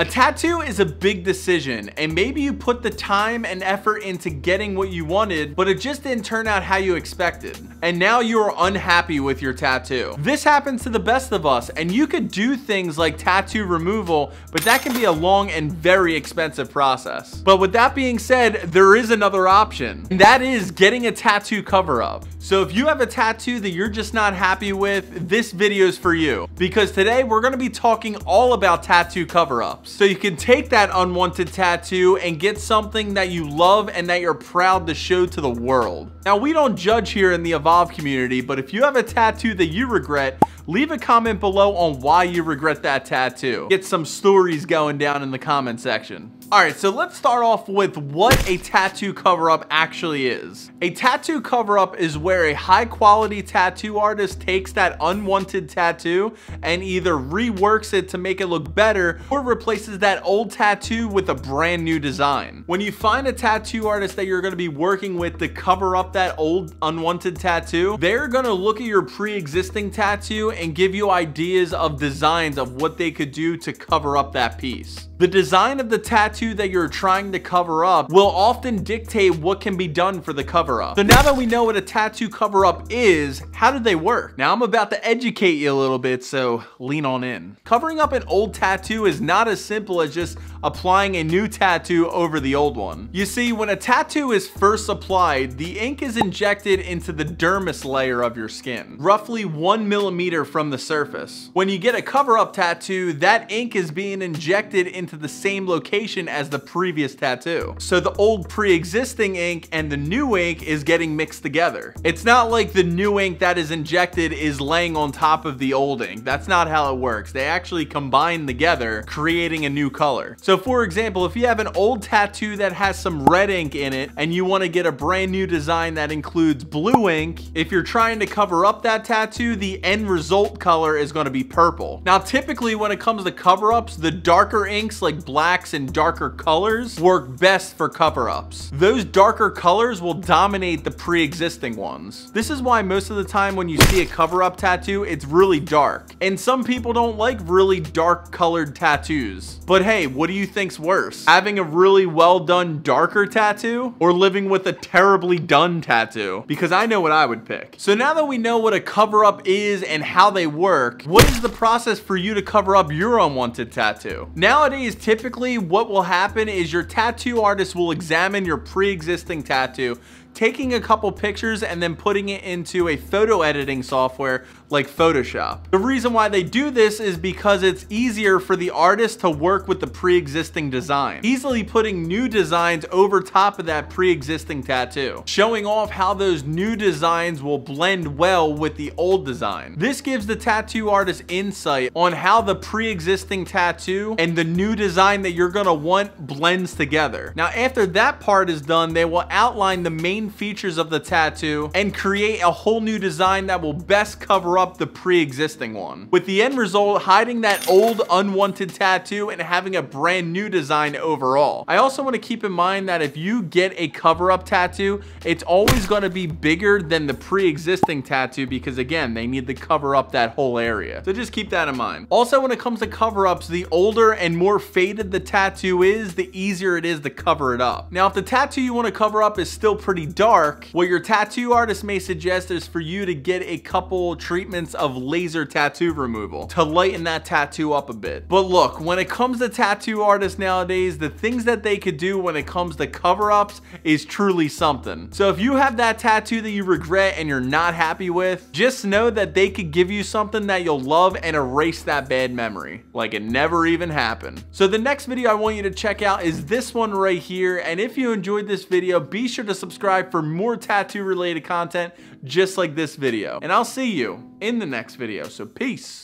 A tattoo is a big decision, and maybe you put the time and effort into getting what you wanted, but it just didn't turn out how you expected. And now you are unhappy with your tattoo. This happens to the best of us, and you could do things like tattoo removal, but that can be a long and very expensive process. But with that being said, there is another option, and that is getting a tattoo cover up. So if you have a tattoo that you're just not happy with, this video is for you, because today we're gonna be talking all about tattoo cover ups. So you can take that unwanted tattoo and get something that you love and that you're proud to show to the world. Now we don't judge here in the Evolve community, but if you have a tattoo that you regret, leave a comment below on why you regret that tattoo. Get some stories going down in the comment section. All right, so let's start off with what a tattoo cover-up actually is. A tattoo cover-up is where a high-quality tattoo artist takes that unwanted tattoo and either reworks it to make it look better or replaces that old tattoo with a brand new design. When you find a tattoo artist that you're gonna be working with to cover up that old unwanted tattoo, they're gonna look at your pre-existing tattoo and give you ideas of designs of what they could do to cover up that piece. The design of the tattoo tattoo that you're trying to cover up will often dictate what can be done for the cover up. So now that we know what a tattoo cover up is, how do they work? Now I'm about to educate you a little bit, so lean on in. Covering up an old tattoo is not as simple as just applying a new tattoo over the old one. You see, when a tattoo is first applied, the ink is injected into the dermis layer of your skin, roughly one millimeter from the surface. When you get a cover up tattoo, that ink is being injected into the same location as the previous tattoo. So the old pre-existing ink and the new ink is getting mixed together. It's not like the new ink that is injected is laying on top of the old ink. That's not how it works. They actually combine together, creating a new color. So for example, if you have an old tattoo that has some red ink in it and you wanna get a brand new design that includes blue ink, if you're trying to cover up that tattoo, the end result color is gonna be purple. Now, typically when it comes to cover-ups, the darker inks like blacks and darker darker colors work best for cover-ups. Those darker colors will dominate the pre-existing ones. This is why most of the time when you see a cover-up tattoo, it's really dark. And some people don't like really dark colored tattoos. But hey, what do you think's worse? Having a really well done darker tattoo or living with a terribly done tattoo? Because I know what I would pick. So now that we know what a cover up is and how they work, what is the process for you to cover up your unwanted tattoo? Nowadays, typically what will happen is your tattoo artist will examine your pre-existing tattoo taking a couple pictures and then putting it into a photo editing software like Photoshop. The reason why they do this is because it's easier for the artist to work with the pre-existing design, easily putting new designs over top of that pre-existing tattoo, showing off how those new designs will blend well with the old design. This gives the tattoo artist insight on how the pre-existing tattoo and the new design that you're gonna want blends together. Now, after that part is done, they will outline the main main features of the tattoo and create a whole new design that will best cover up the pre-existing one. With the end result, hiding that old unwanted tattoo and having a brand new design overall. I also wanna keep in mind that if you get a cover up tattoo, it's always gonna be bigger than the pre-existing tattoo because again, they need to cover up that whole area. So just keep that in mind. Also, when it comes to cover ups, the older and more faded the tattoo is, the easier it is to cover it up. Now, if the tattoo you wanna cover up is still pretty dark, what your tattoo artist may suggest is for you to get a couple treatments of laser tattoo removal to lighten that tattoo up a bit. But look, when it comes to tattoo artists nowadays, the things that they could do when it comes to cover-ups is truly something. So if you have that tattoo that you regret and you're not happy with, just know that they could give you something that you'll love and erase that bad memory. Like it never even happened. So the next video I want you to check out is this one right here. And if you enjoyed this video, be sure to subscribe subscribe for more tattoo related content just like this video. And I'll see you in the next video, so peace.